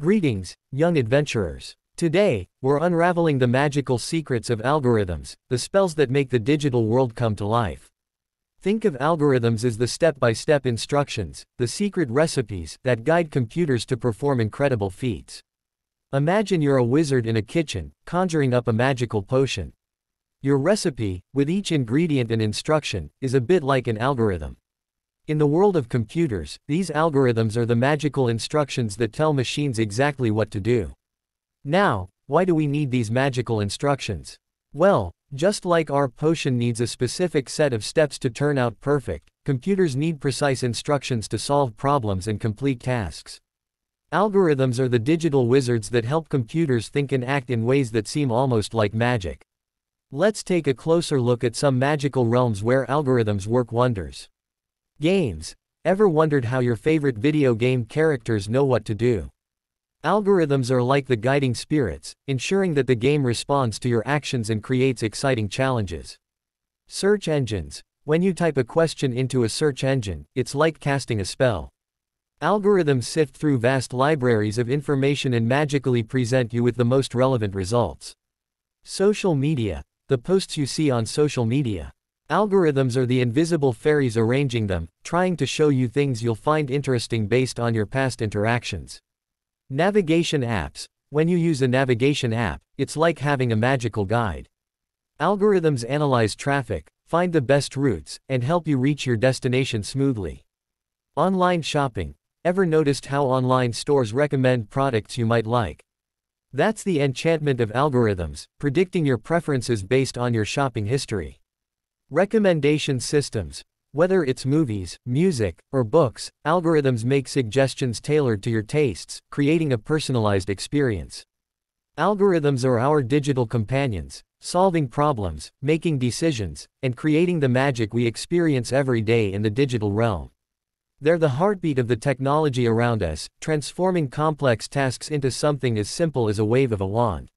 Greetings, young adventurers. Today, we're unraveling the magical secrets of algorithms, the spells that make the digital world come to life. Think of algorithms as the step-by-step -step instructions, the secret recipes that guide computers to perform incredible feats. Imagine you're a wizard in a kitchen, conjuring up a magical potion. Your recipe, with each ingredient and instruction, is a bit like an algorithm. In the world of computers, these algorithms are the magical instructions that tell machines exactly what to do. Now, why do we need these magical instructions? Well, just like our potion needs a specific set of steps to turn out perfect, computers need precise instructions to solve problems and complete tasks. Algorithms are the digital wizards that help computers think and act in ways that seem almost like magic. Let's take a closer look at some magical realms where algorithms work wonders. Games. Ever wondered how your favorite video game characters know what to do? Algorithms are like the guiding spirits, ensuring that the game responds to your actions and creates exciting challenges. Search engines. When you type a question into a search engine, it's like casting a spell. Algorithms sift through vast libraries of information and magically present you with the most relevant results. Social media. The posts you see on social media, Algorithms are the invisible fairies arranging them, trying to show you things you'll find interesting based on your past interactions. Navigation apps. When you use a navigation app, it's like having a magical guide. Algorithms analyze traffic, find the best routes, and help you reach your destination smoothly. Online shopping. Ever noticed how online stores recommend products you might like? That's the enchantment of algorithms, predicting your preferences based on your shopping history. Recommendation systems. Whether it's movies, music, or books, algorithms make suggestions tailored to your tastes, creating a personalized experience. Algorithms are our digital companions, solving problems, making decisions, and creating the magic we experience every day in the digital realm. They're the heartbeat of the technology around us, transforming complex tasks into something as simple as a wave of a wand.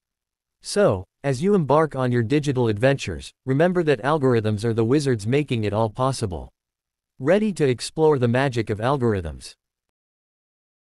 So, as you embark on your digital adventures, remember that algorithms are the wizards making it all possible. Ready to explore the magic of algorithms.